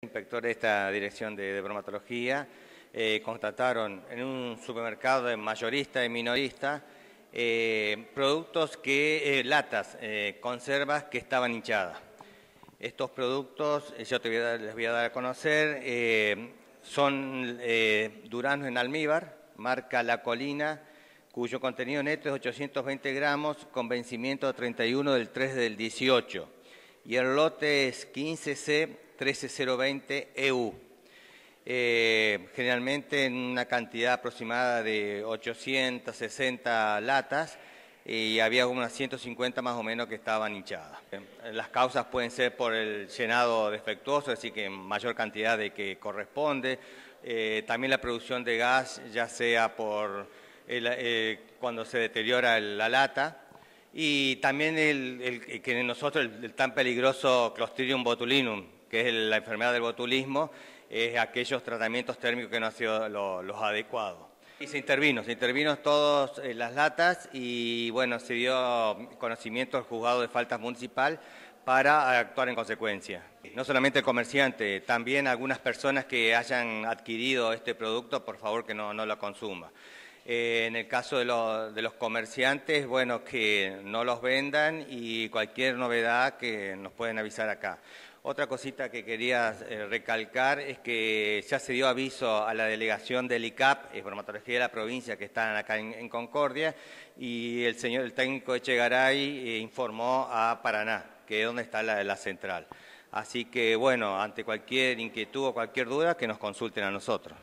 Inspector de esta dirección de, bromatología eh, constataron en un supermercado de mayorista y minorista eh, productos que, eh, latas, conservas que estaban hinchadas. Estos productos, yo te les voy a dar a conocer, son duranos en almíbar, marca La Colina, cuyo contenido neto es 820 gramos con vencimiento 31 del 3 del 18. Y el lote es 15C 13020 EU. Eh, generalmente en una cantidad aproximada de 860 latas y había unas 150 más o menos que estaban hinchadas. Las causas pueden ser por el llenado defectuoso, así que mayor cantidad de que corresponde, eh, también la producción de gas, ya sea por eh, cuando se deteriora la lata, y también el, el que nosotros el tan peligroso Clostridium botulinum, que es la enfermedad del botulismo, es aquellos tratamientos térmicos que no han sido los, adecuados. Y se intervino, se intervino todas eh, las latas y bueno, se dio conocimiento al juzgado de faltas municipal para actuar en consecuencia. No solamente el comerciante, también algunas personas que hayan adquirido este producto, por favor que no, no lo consuma. Eh, en el caso de, los comerciantes, bueno, que no los vendan y cualquier novedad que nos pueden avisar acá. Otra cosita que quería eh, recalcar es que ya se dio aviso a la delegación del ICAP, bromatología de la provincia, que están acá en, Concordia, y el señor, el técnico de Chegaray eh, informó a Paraná, que es donde está la central. Así que, bueno, ante cualquier inquietud o cualquier duda, que nos consulten a nosotros.